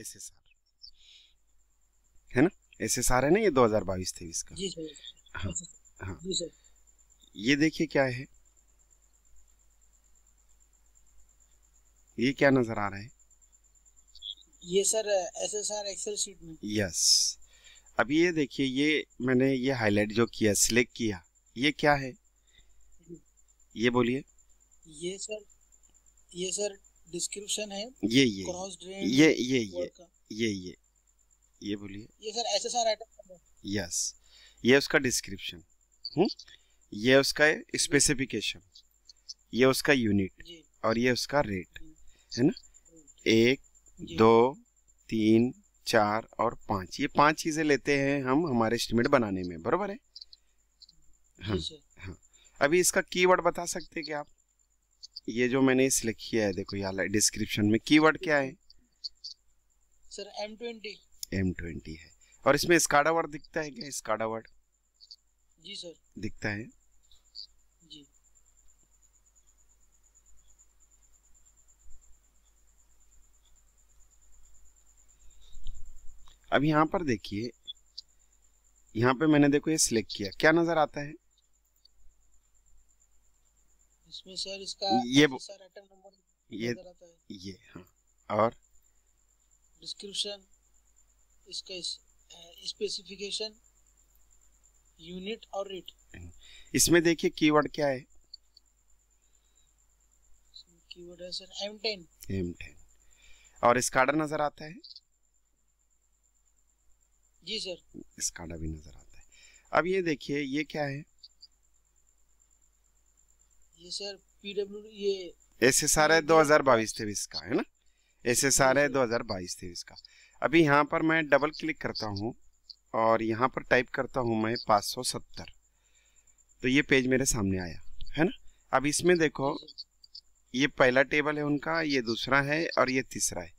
S S R है ना S S R है ना ये दो हजार बाईस तेईस का जी हाँ हाँ जी हाँ। ये देखिए क्या है ये क्या नजर आ रहा है ये sir S S R excel sheet में यस अब ये देखिए ये मैंने ये हाईलाइट जो किया सिलेक्ट किया ये क्या है ये बोलिए ये सर ये सर डिस्क्रिप्शन है ये ये क्रॉस ड्रेन ये ये ये ये ये ये बोलिए ये सर एसएसआर आइटम यस ये उसका डिस्क्रिप्शन हम्म ये उसका स्पेसिफिकेशन ये उसका यूनिट और ये उसका रेट है ना एक दो तीन चार और पांच ये पांच चीज़ें लेते हैं हम हमारे एस्टिमेट बनाने में बराबर है हाँ हाँ अभी इसका कीवर्ड बता सकते हैं कि आप ये जो मैंने सिलेक्ट किया है देखो यहाँ डिस्क्रिप्शन में कीवर्ड क्या है सर M20 M20 है और इसमें स्काडा वर्ड दिखता है क्या स्काडा वर्ड जी सर दिखता है जी अब यहाँ पर देखिए यहाँ पे मैंने देखो ये सिलेक्ट किया क्या नजर आता है इसमें सर इसका ये सर आइटम नंबर ये ये हाँ और डिस्क्रिप्शन इसका स्पेसिफिकेशन यूनिट और रेट इसमें देखिए कीवर्ड क्या है कीवर्ड है सर M10 M10 और स्काडा नजर आता है जी सर स्काडा भी नजर आता है अब ये देखिए ये क्या है ये सर पीडब्ल्यू ये एस एस आर है दो हजार बाईस तेईस का है ना एस एस आर है दो हजार बाईस तेईस का अभी यहाँ पर मैं डबल क्लिक करता हूँ और यहाँ पर टाइप करता हूँ मैं पाँच सौ सत्तर तो ये पेज मेरे सामने आया है ना अब इसमें देखो ये पहला टेबल है उनका ये दूसरा है और ये तीसरा है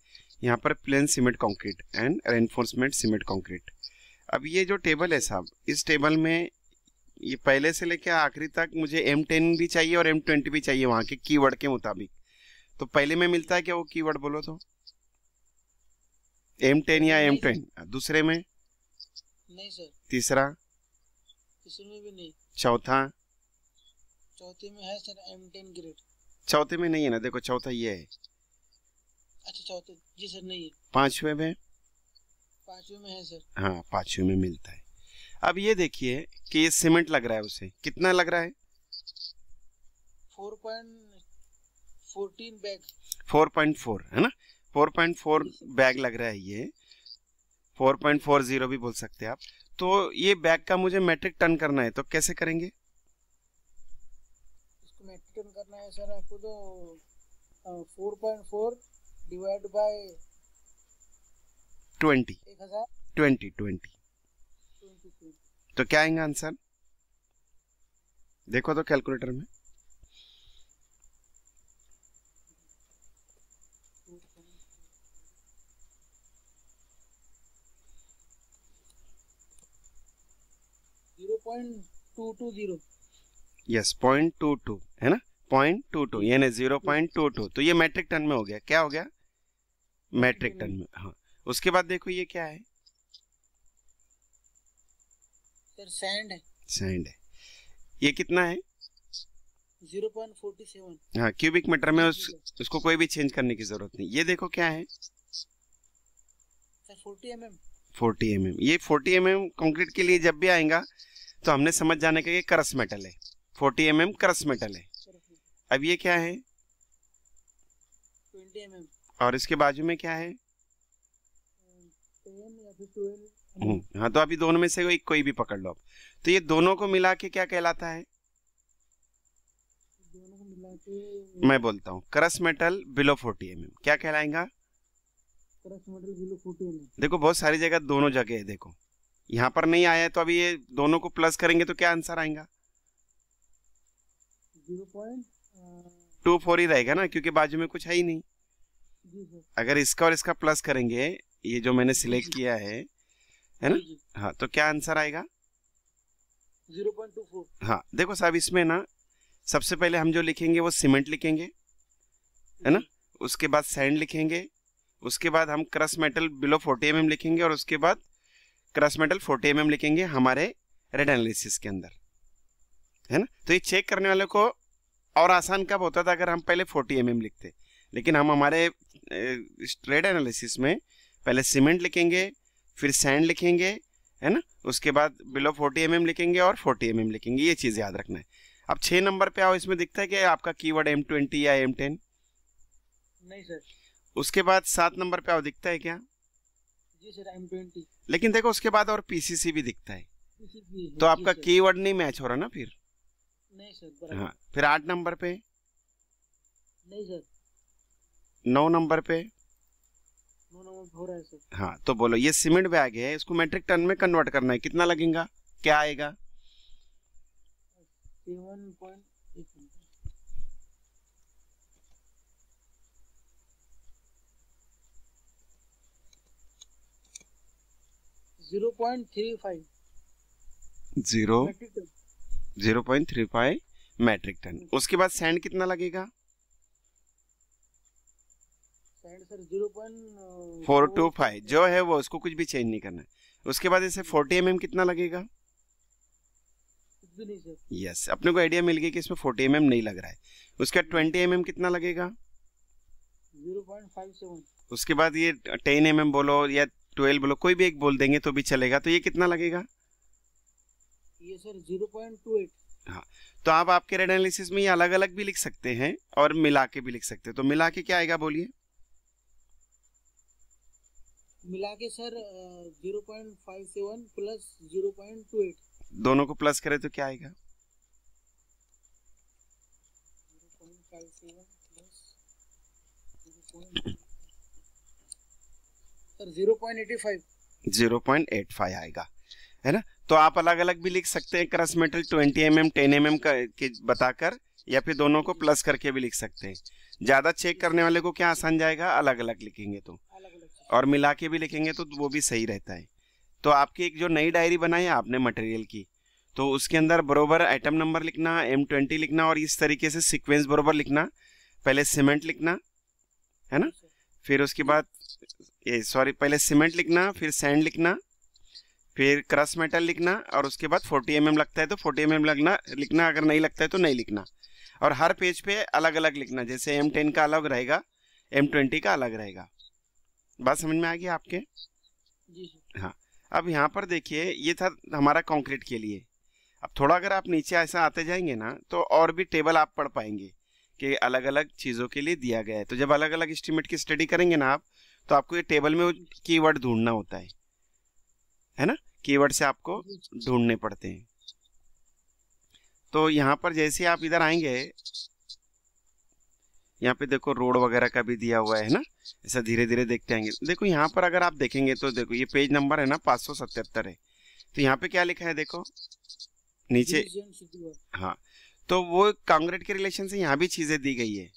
यहाँ पर plain cement concrete and reinforcement cement concrete अब ये जो टेबल है साहब इस टेबल में ये पहले से लेके आखिरी तक मुझे एम टेन भी चाहिए और एम ट्वेंटी भी चाहिए वहाँ के वर्ड के मुताबिक तो पहले में मिलता है क्या वो वर्ड बोलो तो एम टेन या एम टेन दूसरे में नहीं सर तीसरा में भी नहीं चौथा चौथे में है सर एम टेन ग्रेड चौथे में नहीं है ना देखो चौथा ये है अच्छा चौथे जी सर नहीं है पांचवे में पांचवे में है सर हाँ पांचवे में मिलता है अब ये देखिए कि ये सीमेंट लग रहा है उसे कितना लग रहा है फोर बैग फोर है ना फोर बैग लग रहा है ये फोर फोर पॉइंट जीरो भी बोल सकते हैं आप तो ये बैग का मुझे मेट्रिक टन करना है तो कैसे करेंगे इसको टन करना है सर आपको तो four point four divide by twenty twenty twenty तो क्या आएंगे आंसर देखो तो कैलकुलेटर में यस पॉइंट टू टू है ना पॉइंट टू टू यानी जीरो पॉइंट टू टू तो ये मैट्रिक टन में हो गया क्या हो गया मैट्रिक टन में हाँ उसके बाद देखो ये क्या है सर सैंड है सैंड है ये कितना है 0.47 हाँ क्यूबिक मीटर में उस उसको कोई भी चेंज करने की जरूरत नहीं ये देखो क्या है सर 40 mm 40 mm ये 40 mm कंक्रीट के लिए जब भी आएगा तो हमने समझ जाने का ये करस मेटल है 40 mm क्रस मेटल है अब ये क्या है 20 mm और इसके बाजू में क्या है हम्म। हाँ तो अभी दोनों में से कोई कोई भी पकड़ लो तो ये दोनों को मिला के क्या कहलाता है के... मैं बोलता हूँ crush metal below forty M क्या कहलाएगा देखो बहुत सारी जगह दोनों जगह है देखो यहाँ पर नहीं आया तो अभी ये दोनों को प्लस करेंगे तो क्या आंसर आएगा टू फोर ही रहेगा ना क्योंकि बाजू में कुछ है ही नहीं अगर इसका और इसका प्लस करेंगे ये जो मैंने सिलेक्ट किया है है ना हाँ तो क्या आंसर आएगा जीरो पॉइंट टू फोर हाँ देखो साहब इसमें ना सबसे पहले हम जो लिखेंगे वो सीमेंट लिखेंगे है ना उसके बाद सैंड लिखेंगे उसके बाद हम crush metal below forty M लिखेंगे और उसके बाद क्रस मेटल फोर्टी एम लिखेंगे हमारे रेड एनालिसिस के अंदर है ना तो ये चेक करने वाले को और आसान कब होता था अगर हम पहले फोर्टी एम mm लिखते लेकिन हम हमारे रेड एनालिसिस में पहले सीमेंट लिखेंगे फिर सैंड लिखेंगे है ना उसके बाद बिलो 40 एम mm लिखेंगे और 40 एम mm लिखेंगे ये चीज़ याद रखना है अब छः नंबर पे आओ इसमें दिखता है कि आपका कीवर्ड M20 या M10 नहीं सर उसके बाद सात नंबर पे आओ दिखता है क्या जी सर एम ट्वेंटी लेकिन देखो उसके बाद और पीसीसी भी दिखता है तो आपका कीवर्ड नहीं मैच हो रहा ना फिर नहीं सर हाँ फिर आठ नंबर पे नहीं सर नौ नंबर पे हाँ तो बोलो ये सीमेंट बैग है इसको मेट्रिक टन में कन्वर्ट करना है कितना लगेगा क्या आएगा zero point three five zero point three five metric ton उसके बाद सैंड कितना लगेगा फोर टू फाइव जो है वो उसको कुछ भी चेंज नहीं करना है उसके बाद इसे फोर्टी एम एम कितना लगेगा यस yes, अपने को आइडिया मिल गया कि इसमें फोर्टी एम mm नहीं लग रहा है उसका ट्वेंटी एम mm कितना लगेगा उसके बाद ये टेन एम mm बोलो या ट्वेल्व बोलो कोई भी एक बोल देंगे तो भी चलेगा तो ये कितना लगेगा ये सर हाँ तो आप आपके रेड एनालिसिस में ये अलग अलग भी लिख सकते हैं और मिला के भी लिख सकते हैं तो मिला के क्या आएगा बोलिए मिला के sir zero point five seven plus zero point two eight दोनों को प्लस करें तो क्या आएगा जीरो पॉइंट एट फाइव आएगा है ना तो आप अलग अलग भी लिख सकते हैं crush metal twenty M M ten M M बताकर या फिर दोनों को प्लस करके भी लिख सकते हैं ज़्यादा चेक करने वाले को क्या आसान जाएगा अलग अलग लिखेंगे तो और मिला के भी लिखेंगे तो वो भी सही रहता है तो आपकी एक जो नई डायरी बनाई है आपने मटेरियल की तो उसके अंदर बरोबर आइटम नंबर लिखना एम ट्वेंटी लिखना और इस तरीके से सीक्वेंस बरोबर लिखना पहले सीमेंट लिखना है ना फिर उसके बाद ये सॉरी पहले सीमेंट लिखना फिर सैंड लिखना फिर क्रस मेटल लिखना और उसके बाद 40 एम mm लगता है तो 40 एम mm लगना लिखना अगर नहीं लगता है तो नहीं लिखना और हर पेज पे अलग अलग लिखना जैसे एम टेन का अलग रहेगा एम ट्वेंटी का अलग रहेगा बात समझ में आ गई आपके जी हाँ अब यहाँ पर देखिए ये था हमारा कंक्रीट के लिए अब थोड़ा अगर आप नीचे ऐसा आते जाएंगे ना तो और भी टेबल आप पढ़ पाएंगे कि अलग अलग चीज़ों के लिए दिया गया है तो जब अलग अलग इस्टीमेट की स्टडी करेंगे ना आप तो आपको ये टेबल में कीवर्ड ढूंढना होता है है ना कीवर्ड से आपको ढूंढने पड़ते हैं तो यहाँ पर जैसे आप इधर आएंगे यहाँ पे देखो रोड वगैरह का भी दिया हुआ है ना ऐसा धीरे धीरे देखते आएंगे देखो यहाँ पर अगर आप देखेंगे तो देखो ये पेज नंबर है ना पाँच सौ सतहत्तर है तो यहाँ पे क्या लिखा है देखो नीचे हाँ तो वो कांग्रेट के रिलेशन से यहाँ भी चीज़ें दी गई है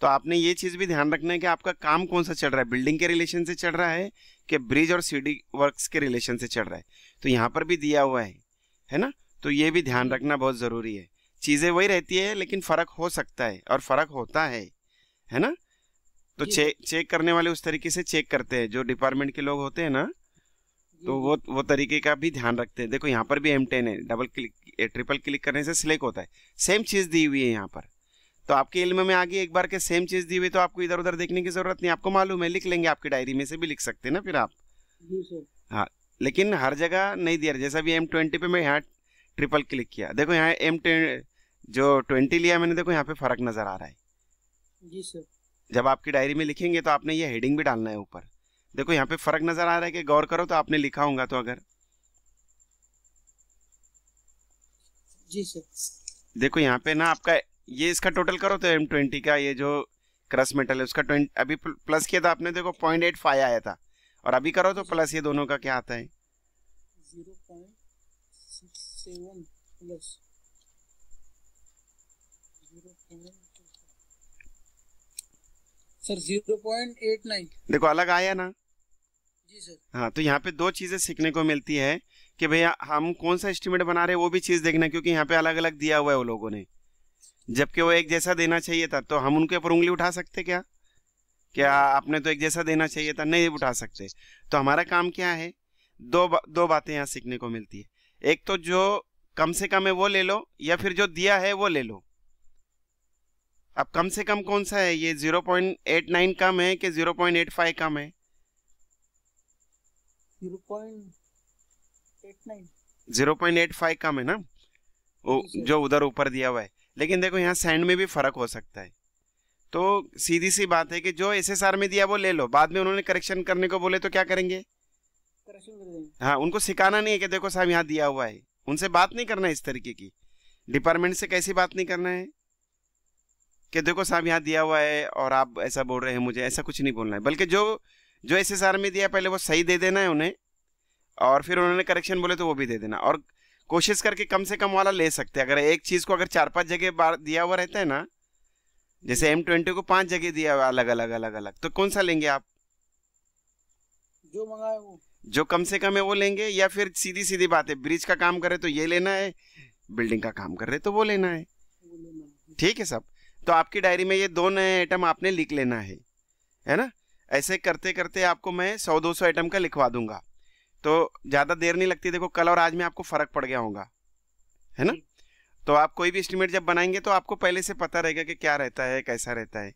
तो आपने ये चीज़ भी ध्यान रखना है कि आपका काम कौन सा चल रहा है बिल्डिंग के रिलेशन से चल रहा है कि ब्रिज और सीडी वर्क्स के रिलेशन से चल रहा है तो यहाँ पर भी दिया हुआ है है ना तो ये भी ध्यान रखना बहुत ज़रूरी है चीज़ें वही रहती है लेकिन फ़र्क हो सकता है और फ़र्क होता है है ना तो चेक चेक करने वाले उस तरीके से चेक करते हैं जो डिपार्टमेंट के लोग होते हैं ना तो वो वो तरीके का भी ध्यान रखते हैं देखो यहाँ पर भी एम टेन है डबल क्लिक ट्रिपल क्लिक करने से सिलेक्ट होता है सेम चीज़ दी हुई है यहाँ पर तो आपके इल्म में आ गई एक बार के सेम चीज़ दी हुई तो आपको इधर उधर देखने की ज़रूरत नहीं आपको मालूम है लिख लेंगे आपकी डायरी में से भी लिख सकते हैं ना फिर आप हाँ लेकिन हर जगह नहीं दिया जैसा भी एम ट्वेंटी पे मैं यहाँ ट्रिपल क्लिक किया देखो यहाँ एम टेन जो ट्वेंटी लिया मैंने देखो यहाँ पे फर्क नजर आ रहा है जी सर जब आपकी डायरी में लिखेंगे तो आपने ये हेडिंग भी डालना है ऊपर देखो यहाँ पे फर्क नजर आ रहा है कि गौर करो तो आपने लिखा होगा तो अगर जी सर देखो यहाँ पे ना आपका ये इसका टोटल करो तो एम ट्वेंटी का ये जो क्रस मेटल है उसका ट्वेंटी अभी प्लस किया था आपने देखो पॉइंट एट फाइव आया था और अभी करो तो प्लस ये दोनों का क्या आता है 0.67 plus sir zero point eight nine देखो अलग आया ना जी सर हाँ तो यहाँ पे दो चीजें सीखने को मिलती है कि भैया हम कौन सा एस्टिमेट बना रहे हैं वो भी चीज देखना क्योंकि यहाँ पे अलग अलग दिया हुआ है वो लोगों ने जबकि वो एक जैसा देना चाहिए था तो हम उनके ऊपर उंगली उठा सकते क्या क्या आपने तो एक जैसा देना चाहिए था नहीं उठा सकते तो हमारा काम क्या है दो बा, दो बातें यहाँ सीखने को मिलती है एक तो जो कम से कम है वो ले लो या फिर जो दिया है वो ले लो अब कम से कम कौन सा है ये 0.89 कम है कि 0.85 कम है 0.89 फाइव कम है ना वो जो उधर ऊपर दिया हुआ है लेकिन देखो यहाँ सैंड में भी फर्क हो सकता है तो सीधी सी बात है कि जो एस में दिया वो ले लो बाद में उन्होंने करेक्शन करने को बोले तो क्या करेंगे हाँ उनको सिखाना नहीं है कि देखो साहब यहाँ दिया हुआ है उनसे बात नहीं करना इस तरीके की डिपार्टमेंट से कैसी बात नहीं करना है कि देखो साहब यहाँ दिया हुआ है और आप ऐसा बोल रहे हैं मुझे ऐसा कुछ नहीं बोलना है बल्कि जो जो एस एस आर में दिया पहले वो सही दे देना है उन्हें और फिर उन्होंने करेक्शन बोले तो वो भी दे देना और कोशिश करके कम से कम वाला ले सकते हैं अगर एक चीज़ को अगर चार पांच जगह बार दिया हुआ रहता है ना जैसे एम ट्वेंटी को पांच जगह दिया हुआ अलग अलग अलग अलग तो कौन सा लेंगे आप जो मंगाए वो जो कम से कम है वो लेंगे या फिर सीधी सीधी बात है ब्रिज का काम करे तो ये लेना है बिल्डिंग का काम कर रहे तो वो लेना है ठीक है सब तो आपकी डायरी में ये दो नए आइटम आपने लिख लेना है है ना ऐसे करते करते आपको मैं सौ दो सौ आइटम का लिखवा दूंगा तो ज़्यादा देर नहीं लगती देखो कल और आज में आपको फ़र्क पड़ गया होगा है ना तो आप कोई भी एस्टिमेट जब बनाएंगे तो आपको पहले से पता रहेगा कि क्या रहता है कैसा रहता है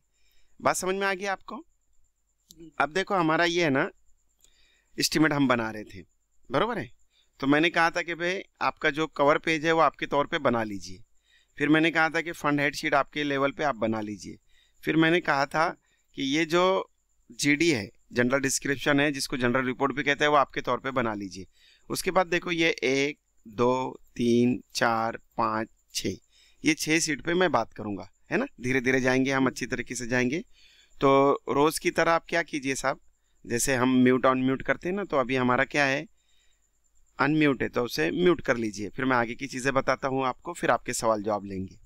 बात समझ में आ गई आपको अब देखो हमारा ये है ना इस्टीमेट हम बना रहे थे बरोबर है तो मैंने कहा था कि भाई आपका जो कवर पेज है वो आपके तौर पे बना लीजिए फिर मैंने कहा था कि फंड हेड शीट आपके लेवल पे आप बना लीजिए फिर मैंने कहा था कि ये जो जीडी है जनरल डिस्क्रिप्शन है जिसको जनरल रिपोर्ट भी कहते हैं वो आपके तौर पे बना लीजिए उसके बाद देखो ये एक दो तीन चार पाँच छ ये छः सीट पे मैं बात करूँगा है ना धीरे धीरे जाएंगे हम अच्छी तरीके से जाएंगे तो रोज़ की तरह आप क्या कीजिए साहब जैसे हम म्यूट ऑन म्यूट करते हैं ना तो अभी हमारा क्या है अनम्यूट है तो उसे म्यूट कर लीजिए फिर मैं आगे की चीज़ें बताता हूँ आपको फिर आपके सवाल जवाब लेंगे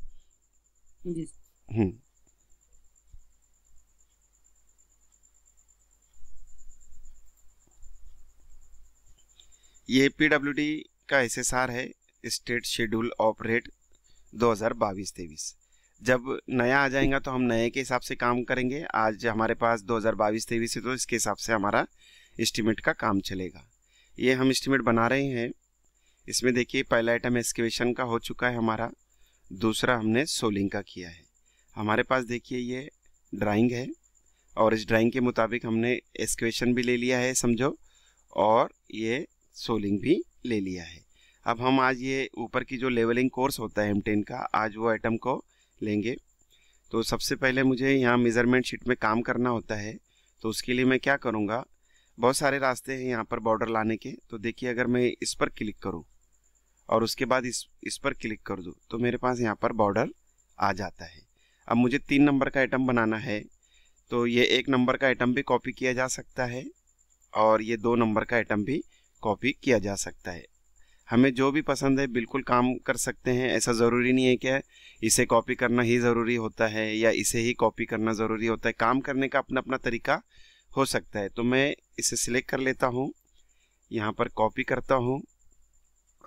पीडब्ल्यू डी हम्म। ये एस का आर है स्टेट शेड्यूल ऑफ हजार बाईस तेईस जब नया आ जाएगा तो हम नए के हिसाब से काम करेंगे आज हमारे पास दो बाईस तेईस है तो इसके हिसाब से हमारा एस्टिमेट का काम चलेगा ये हम इस्टीमेट बना रहे हैं इसमें देखिए पहला आइटम एक्सकेवेशन का हो चुका है हमारा दूसरा हमने सोलिंग का किया है हमारे पास देखिए ये ड्राइंग है और इस ड्राइंग के मुताबिक हमने एक्सकेवेशन भी ले लिया है समझो और ये सोलिंग भी ले लिया है अब हम आज ये ऊपर की जो लेवलिंग कोर्स होता है एम टेन का आज वो आइटम को लेंगे तो सबसे पहले मुझे यहाँ मेज़रमेंट शीट में काम करना होता है तो उसके लिए मैं क्या करूँगा बहुत सारे रास्ते हैं यहाँ पर बॉर्डर लाने के तो देखिए अगर मैं इस पर क्लिक करूँ और उसके बाद इस इस पर क्लिक कर दूँ तो मेरे पास यहाँ पर बॉर्डर आ जाता है अब मुझे तीन नंबर का आइटम बनाना है तो ये एक नंबर का आइटम भी कॉपी किया जा सकता है और ये दो नंबर का आइटम भी कॉपी किया जा सकता है हमें जो भी पसंद है बिल्कुल काम कर सकते हैं ऐसा ज़रूरी नहीं है क्या इसे कॉपी करना ही ज़रूरी होता है या इसे ही कॉपी करना ज़रूरी होता है काम करने का अपना अपना तरीका हो सकता है तो मैं इसे सिलेक्ट कर लेता हूँ यहाँ पर कॉपी करता हूँ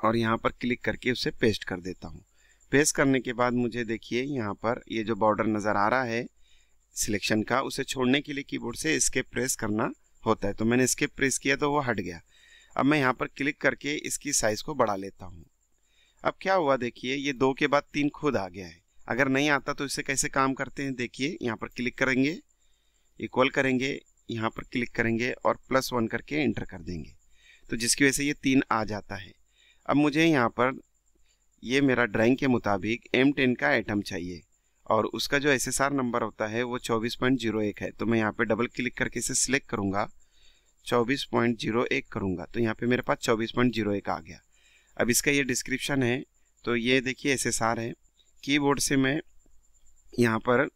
और यहाँ पर क्लिक करके उसे पेस्ट कर देता हूँ पेस्ट करने के बाद मुझे देखिए यहाँ पर ये जो बॉर्डर नज़र आ रहा है सिलेक्शन का उसे छोड़ने के लिए कीबोर्ड से स्केप प्रेस करना होता है तो मैंने स्केप प्रेस किया तो वो हट गया अब मैं यहाँ पर क्लिक करके इसकी साइज़ को बढ़ा लेता हूँ अब क्या हुआ देखिए ये दो के बाद तीन खुद आ गया है अगर नहीं आता तो इससे कैसे काम करते हैं देखिए यहाँ पर क्लिक करेंगे इक्वल करेंगे यहाँ पर क्लिक करेंगे और प्लस वन करके एंटर कर देंगे तो जिसकी वजह से ये तीन आ जाता है अब मुझे यहाँ पर ये मेरा ड्राइंग के मुताबिक M10 का आइटम चाहिए और उसका जो एस नंबर होता है वो 24.01 है तो मैं यहाँ पे डबल क्लिक करके इसे सिलेक्ट करूँगा 24.01 करूँगा तो यहाँ पे मेरे पास 24.01 आ गया अब इसका ये डिस्क्रिप्शन है तो ये देखिए एस है कीबोर्ड से मैं यहाँ पर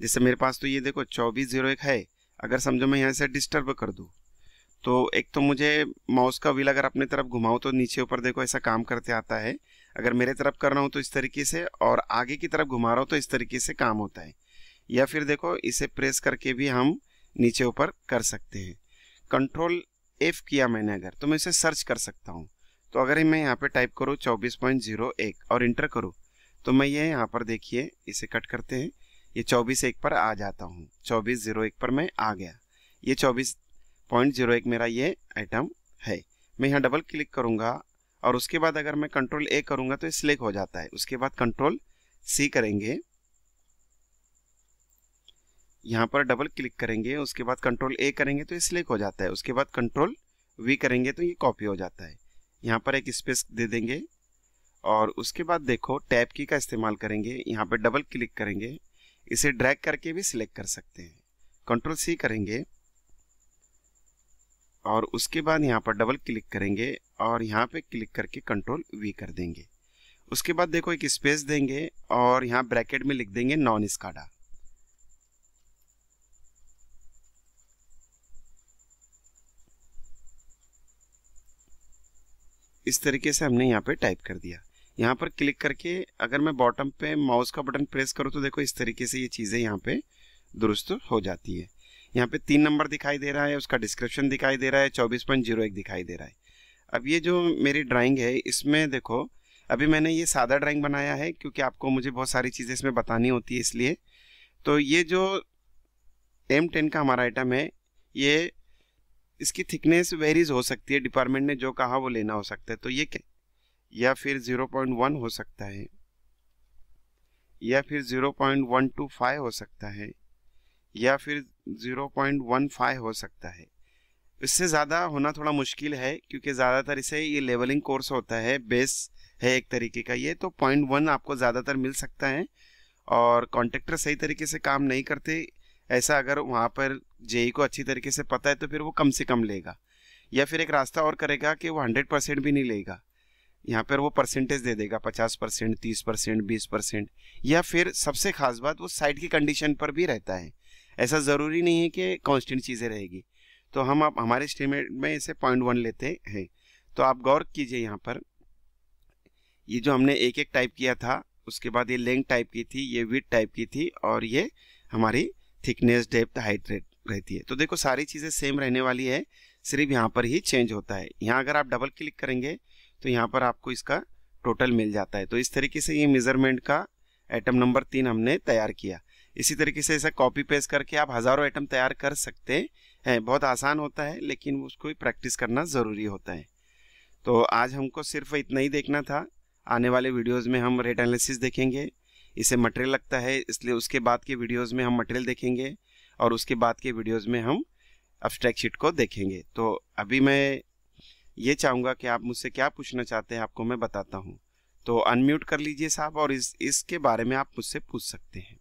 जैसे मेरे पास तो ये देखो चौबीस जीरो एक है अगर समझो मैं यहाँ से डिस्टर्ब कर दूँ तो एक तो मुझे माउस का व्हील अगर अपने तरफ घुमाओ तो नीचे ऊपर देखो ऐसा काम करते आता है अगर मेरे तरफ कर रहा हूँ तो इस तरीके से और आगे की तरफ घुमा रहा हूँ तो इस तरीके से काम होता है या फिर देखो इसे प्रेस करके भी हम नीचे ऊपर कर सकते हैं कंट्रोल एफ किया मैंने अगर तो मैं इसे सर्च कर सकता हूँ तो अगर मैं यहाँ पर टाइप करूँ चौबीस पॉइंट जीरो एक और इंटर करूँ तो मैं ये यहाँ पर देखिए इसे कट करते हैं ये चौबीस एक पर आ जाता हूँ चौबीस जीरो एक पर मैं आ गया ये चौबीस पॉइंट जीरो एक मेरा ये आइटम है मैं यहाँ डबल क्लिक करूँगा और उसके बाद अगर मैं कंट्रोल ए करूँगा तो ये सिलेक्ट हो जाता है उसके बाद कंट्रोल सी करेंगे यहाँ पर डबल क्लिक करेंगे उसके बाद कंट्रोल ए करेंगे तो ये सिलेक्ट हो जाता है उसके बाद कंट्रोल वी करेंगे तो ये कॉपी हो जाता है यहाँ पर एक स्पेस दे देंगे और उसके बाद देखो टैब की का इस्तेमाल करेंगे यहाँ पर डबल क्लिक करेंगे इसे ड्रैग करके भी सिलेक्ट कर सकते हैं कंट्रोल सी करेंगे और उसके बाद यहाँ पर डबल क्लिक करेंगे और यहाँ पे क्लिक करके कंट्रोल वी कर देंगे उसके बाद देखो एक स्पेस देंगे और यहाँ ब्रैकेट में लिख देंगे नॉन स्काडा इस तरीके से हमने यहाँ पे टाइप कर दिया यहाँ पर क्लिक करके अगर मैं बॉटम पे माउस का बटन प्रेस करूँ तो देखो इस तरीके से ये चीज़ें यहाँ पे दुरुस्त हो जाती है यहाँ पे तीन नंबर दिखाई दे रहा है उसका डिस्क्रिप्शन दिखाई दे रहा है चौबीस पॉइंट जीरो एक दिखाई दे रहा है अब ये जो मेरी ड्राइंग है इसमें देखो अभी मैंने ये सादा ड्राइंग बनाया है क्योंकि आपको मुझे बहुत सारी चीज़ें इसमें बतानी होती है इसलिए तो ये जो एम टेन का हमारा आइटम है ये इसकी थिकनेस वेरीज हो सकती है डिपार्टमेंट ने जो कहा वो लेना हो सकता है तो ये क्या या फिर 0.1 हो सकता है या फिर 0.125 हो सकता है या फिर 0.15 हो सकता है इससे ज़्यादा होना थोड़ा मुश्किल है क्योंकि ज़्यादातर इसे ये लेवलिंग कोर्स होता है बेस है एक तरीके का ये तो पॉइंट वन आपको ज़्यादातर मिल सकता है और कॉन्ट्रेक्टर सही तरीके से काम नहीं करते ऐसा अगर वहाँ पर जेई e को अच्छी तरीके से पता है तो फिर वो कम से कम लेगा या फिर एक रास्ता और करेगा कि वो हंड्रेड परसेंट भी नहीं लेगा यहाँ पर वो परसेंटेज दे देगा पचास परसेंट तीस परसेंट बीस परसेंट या फिर सबसे खास बात वो साइट की कंडीशन पर भी रहता है ऐसा ज़रूरी नहीं है कि कांस्टेंट चीज़ें रहेगी तो हम आप हमारे एस्टिमेट में इसे पॉइंट वन लेते हैं तो आप गौर कीजिए यहाँ पर ये जो हमने एक एक टाइप किया था उसके बाद ये लेंथ टाइप की थी ये विथ टाइप की थी और ये हमारी थिकनेस डेप्थ हाइट रेट रहती है तो देखो सारी चीज़ें सेम रहने वाली है सिर्फ यहाँ पर ही चेंज होता है यहाँ अगर आप डबल क्लिक करेंगे तो यहाँ पर आपको इसका टोटल मिल जाता है तो इस तरीके से ये मेजरमेंट का एटम नंबर तीन हमने तैयार किया इसी तरीके से ऐसा कॉपी पेस्ट करके आप हज़ारों आइटम तैयार कर सकते हैं बहुत आसान होता है लेकिन उसको प्रैक्टिस करना ज़रूरी होता है तो आज हमको सिर्फ इतना ही देखना था आने वाले वीडियोस में हम रेट एनालिसिस देखेंगे इसे मटेरियल लगता है इसलिए उसके बाद के वीडियोस में हम मटेरियल देखेंगे और उसके बाद के वीडियोस में हम अब्सट्रैक्ट शीट को देखेंगे तो अभी मैं ये चाहूँगा कि आप मुझसे क्या पूछना चाहते हैं आपको मैं बताता हूँ तो अनम्यूट कर लीजिए साहब और इस इसके बारे में आप मुझसे पूछ सकते हैं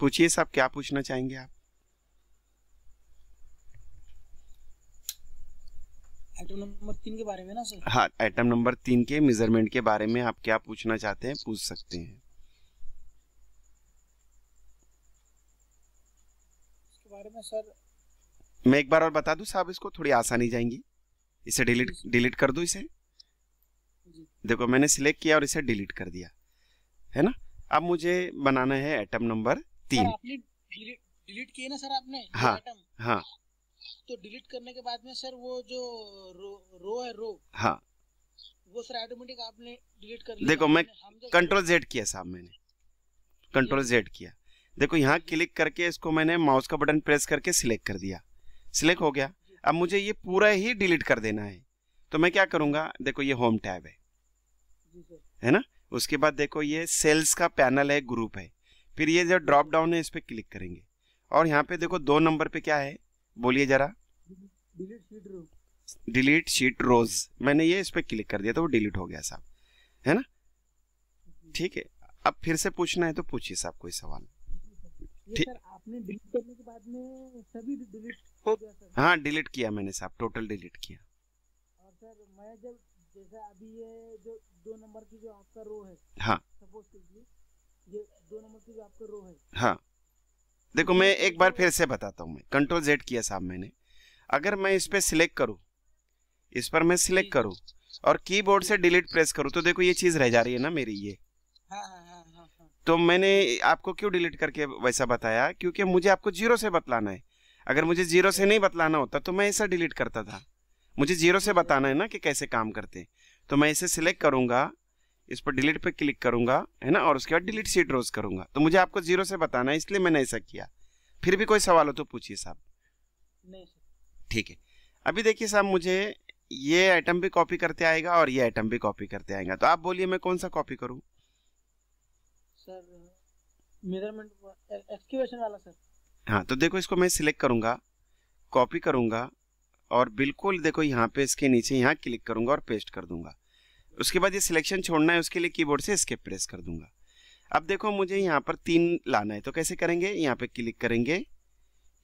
पूछिए साहब क्या पूछना चाहेंगे आप आइटम नंबर तीन के बारे में ना सर हाँ आइटम नंबर तीन के मेजरमेंट के बारे में आप क्या पूछना चाहते हैं पूछ सकते हैं इसके बारे में सर मैं एक बार और बता दूं साहब इसको थोड़ी आसानी जाएंगी इसे डिलीट डिलीट कर दूं इसे देखो मैंने सिलेक्ट किया और इसे डिलीट कर दिया है ना अब मुझे बनाना है एटम नंबर तीन डिलीट किए ना सर आपने हाँ हाँ तो डिलीट करने के बाद में सर वो जो रो, रो है रो हाँ वो सर ऑटोमेटिक आपने डिलीट कर लिया देखो मैं कंट्रोल जेड किया साहब मैंने कंट्रोल जेड किया देखो यहाँ क्लिक करके इसको मैंने माउस का बटन प्रेस करके सिलेक्ट कर दिया सिलेक्ट हो गया अब मुझे ये पूरा ही डिलीट कर देना है तो मैं क्या करूंगा देखो ये होम टैब है है ना उसके बाद देखो ये सेल्स का पैनल है ग्रुप है फिर ये जो ड्रॉप डाउन है इस पर क्लिक करेंगे और यहाँ पे देखो दो नंबर पे क्या है बोलिए जरा डिलीट शीट रोज मैंने ये इस पर क्लिक कर दिया तो वो डिलीट हो गया साहब है ना ठीक है अब फिर से पूछना है तो पूछिए साहब कोई सवाल ठीक आपने डिलीट करने के बाद में सभी डिलीट हाँ डिलीट किया मैंने साहब टोटल डिलीट किया और सर मैं जब जैसे अभी ये जो दो नंबर की जो आपका रो है हाँ सपोज कीजिए ये दो नंबर की जो आपका रो है हाँ देखो मैं एक बार फिर से बताता हूँ मैं कंट्रोल जेड किया साहब मैंने अगर मैं इस पर सिलेक्ट करूँ इस पर मैं सिलेक्ट करूँ और कीबोर्ड से डिलीट प्रेस करूँ तो देखो ये चीज़ रह जा रही है ना मेरी ये हाँ, हाँ, हाँ, तो मैंने आपको क्यों डिलीट करके वैसा बताया क्योंकि मुझे आपको जीरो से बतलाना है अगर मुझे जीरो से नहीं बतलाना होता तो मैं ऐसा डिलीट करता था मुझे जीरो से बताना है ना कि कैसे काम करते तो मैं इसे सिलेक्ट करूंगा इस पर डिलीट पर क्लिक करूंगा है ना और उसके बाद डिलीट सीट रोज करूंगा तो मुझे आपको जीरो से बताना है इसलिए मैंने ऐसा किया फिर भी कोई सवाल हो तो पूछिए साहब ठीक है अभी देखिए साहब मुझे ये आइटम भी कॉपी करते आएगा और ये आइटम भी कॉपी करते आएगा तो आप बोलिए मैं कौन सा कॉपी करूँ सर मेजरमेंट वाला सर हाँ तो देखो इसको मैं सिलेक्ट करूँगा कॉपी करूँगा और बिल्कुल देखो यहाँ पे इसके नीचे यहाँ क्लिक करूँगा और पेस्ट कर दूंगा उसके बाद ये सिलेक्शन छोड़ना है उसके लिए कीबोर्ड से इसके प्रेस कर दूंगा अब देखो मुझे यहाँ पर तीन लाना है तो कैसे करेंगे यहाँ पे क्लिक करेंगे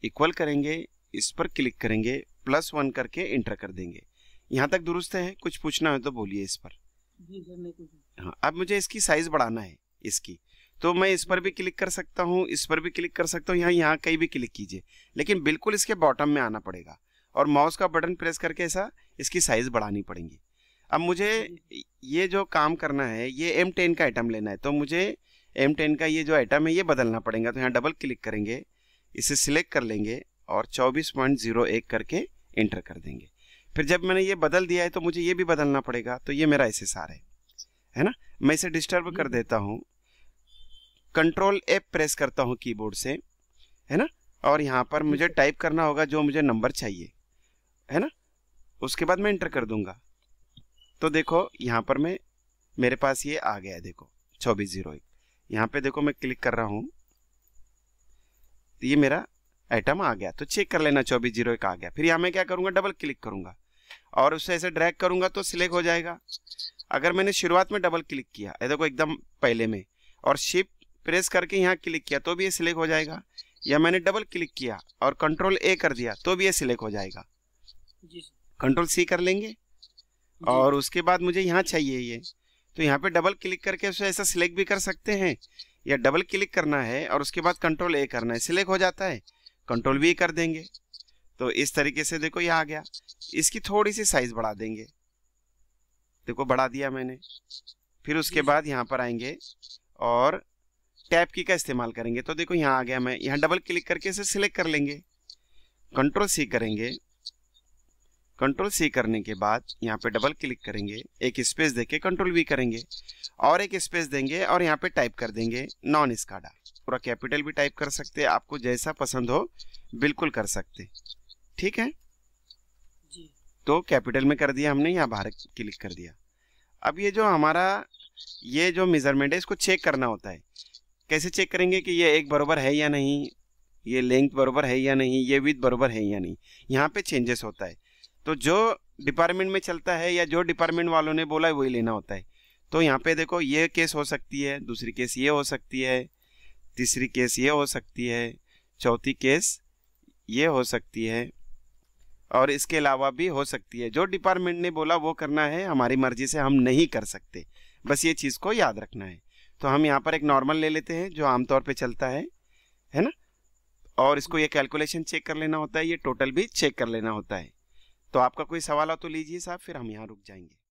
इक्वल करेंगे इस पर क्लिक करेंगे प्लस वन करके इंटर कर देंगे यहाँ तक दुरुस्त है कुछ पूछना है तो बोलिए इस पर हाँ अब मुझे इसकी साइज बढ़ाना है इसकी तो मैं इस पर भी क्लिक कर सकता हूँ इस पर भी क्लिक कर सकता हूँ यहाँ यहाँ कहीं भी क्लिक कीजिए लेकिन बिल्कुल इसके बॉटम में आना पड़ेगा और माउस का बटन प्रेस करके ऐसा इसकी साइज़ बढ़ानी पड़ेगी अब मुझे ये जो काम करना है ये एम टेन का आइटम लेना है तो मुझे एम टेन का ये जो आइटम है ये बदलना पड़ेगा तो यहाँ डबल क्लिक करेंगे इसे सिलेक्ट कर लेंगे और चौबीस पॉइंट जीरो एक करके इंटर कर देंगे फिर जब मैंने ये बदल दिया है तो मुझे ये भी बदलना पड़ेगा तो ये मेरा एस है है ना मैं इसे डिस्टर्ब कर देता हूँ कंट्रोल एप प्रेस करता हूँ कीबोर्ड से है ना और यहाँ पर मुझे टाइप करना होगा जो मुझे नंबर चाहिए है ना उसके बाद मैं इंटर कर दूंगा तो देखो यहाँ पर मैं मेरे पास ये आ गया है देखो चौबीस जीरो एक यहाँ पे देखो मैं क्लिक कर रहा हूँ ये मेरा आइटम आ गया तो चेक कर लेना चौबीस जीरो एक आ गया फिर यहाँ मैं क्या करूँगा डबल क्लिक करूँगा और उससे ऐसे ड्रैग करूँगा तो सिलेक्ट हो जाएगा अगर मैंने शुरुआत में डबल क्लिक किया देखो एकदम पहले में और शिप प्रेस करके यहाँ क्लिक किया तो भी ये सिलेक्ट हो जाएगा या मैंने डबल क्लिक किया और कंट्रोल ए कर दिया तो भी ये सिलेक्ट हो जाएगा कंट्रोल सी कर लेंगे और उसके बाद मुझे यहाँ चाहिए ये तो यहाँ पे डबल क्लिक करके उसे ऐसा सिलेक्ट भी कर सकते हैं या डबल क्लिक करना है और उसके बाद कंट्रोल ए करना है सिलेक्ट हो जाता है कंट्रोल भी कर देंगे तो इस तरीके से देखो ये आ गया इसकी थोड़ी सी साइज बढ़ा देंगे देखो बढ़ा दिया मैंने फिर उसके बाद यहाँ पर आएंगे और टैप की का इस्तेमाल करेंगे तो देखो यहाँ आ गया मैं यहाँ डबल क्लिक करके इसे सिलेक्ट कर लेंगे कंट्रोल सी करेंगे कंट्रोल सी करने के बाद यहाँ पे डबल क्लिक करेंगे एक स्पेस देके कंट्रोल वी करेंगे और एक स्पेस देंगे और यहाँ पे टाइप कर देंगे नॉन स्काडा पूरा कैपिटल भी टाइप कर सकते आपको जैसा पसंद हो बिल्कुल कर सकते ठीक है जी। तो कैपिटल में कर दिया हमने यहाँ बाहर क्लिक कर दिया अब ये जो हमारा ये जो मेजरमेंट है इसको चेक करना होता है कैसे चेक करेंगे कि ये एक बरोबर है या नहीं ये लेंथ बरोबर है या नहीं ये विथ बरोबर है या नहीं यहाँ पे चेंजेस होता है तो जो डिपार्टमेंट में चलता है या जो डिपार्टमेंट वालों ने बोला है वही लेना होता है तो यहाँ पे देखो ये केस हो सकती है दूसरी केस ये हो सकती है तीसरी केस ये हो सकती है चौथी केस ये हो सकती है और इसके अलावा भी हो सकती है जो डिपार्टमेंट ने बोला वो करना है हमारी मर्जी से हम नहीं कर सकते बस ये चीज़ को याद रखना है तो हम यहाँ पर एक नॉर्मल ले लेते हैं जो आमतौर पे चलता है है ना और इसको ये कैलकुलेशन चेक कर लेना होता है ये टोटल भी चेक कर लेना होता है तो आपका कोई सवाल हो तो लीजिए साहब फिर हम यहाँ रुक जाएंगे